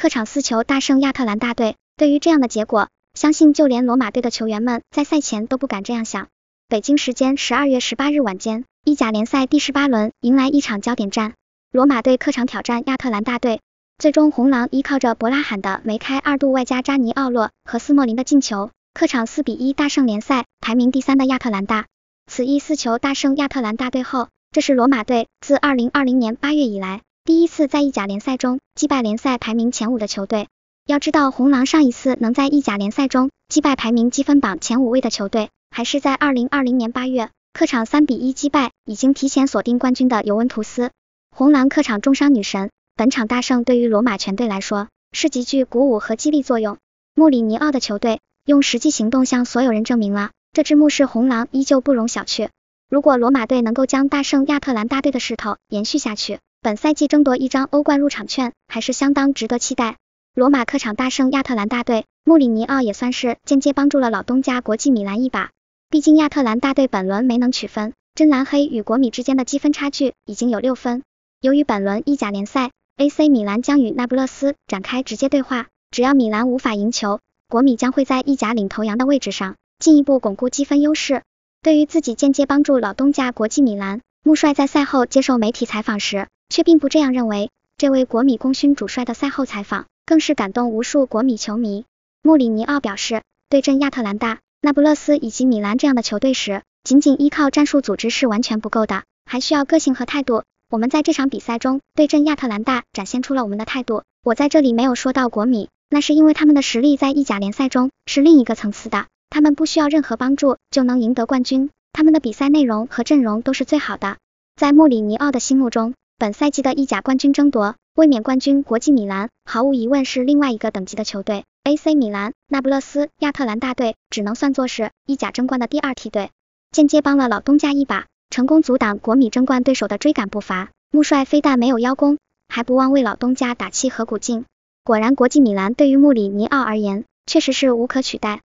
客场四球大胜亚特兰大队，对于这样的结果，相信就连罗马队的球员们在赛前都不敢这样想。北京时间十二月十八日晚间，意甲联赛第十八轮迎来一场焦点战，罗马队客场挑战亚特兰大队。最终，红狼依靠着博拉罕的梅开二度，外加扎尼奥洛和斯莫林的进球，客场四比一大胜联赛排名第三的亚特兰大。此役四球大胜亚特兰大队后，这是罗马队自二零二零年八月以来。第一次在意甲联赛中击败联赛排名前五的球队，要知道红狼上一次能在意甲联赛中击败排名积分榜前五位的球队，还是在二零二零年八月客场三比一击败已经提前锁定冠军的尤文图斯。红狼客场重伤女神，本场大胜对于罗马全队来说是极具鼓舞和激励作用。穆里尼奥的球队用实际行动向所有人证明了这支穆氏红狼依旧不容小觑。如果罗马队能够将大胜亚特兰大队的势头延续下去，本赛季争夺一张欧冠入场券还是相当值得期待。罗马客场大胜亚特兰大队，穆里尼奥也算是间接帮助了老东家国际米兰一把。毕竟亚特兰大队本轮没能取分，真蓝黑与国米之间的积分差距已经有六分。由于本轮意甲联赛，AC 米兰将与那不勒斯展开直接对话，只要米兰无法赢球，国米将会在意甲领头羊的位置上进一步巩固积分优势。对于自己间接帮助老东家国际米兰，穆帅在赛后接受媒体采访时。却并不这样认为。这位国米功勋主帅的赛后采访，更是感动无数国米球迷。穆里尼奥表示，对阵亚特兰大、那不勒斯以及米兰这样的球队时，仅仅依靠战术组织是完全不够的，还需要个性和态度。我们在这场比赛中对阵亚特兰大，展现出了我们的态度。我在这里没有说到国米，那是因为他们的实力在意甲联赛中是另一个层次的，他们不需要任何帮助就能赢得冠军。他们的比赛内容和阵容都是最好的。在穆里尼奥的心目中，本赛季的意甲冠军争夺，卫冕冠军国际米兰毫无疑问是另外一个等级的球队，AC 米兰、那不勒斯、亚特兰大队只能算作是意甲争冠的第二梯队，间接帮了老东家一把，成功阻挡国米争冠对手的追赶步伐。穆帅非但没有邀功，还不忘为老东家打气和鼓劲。果然，国际米兰对于穆里尼奥而言，确实是无可取代。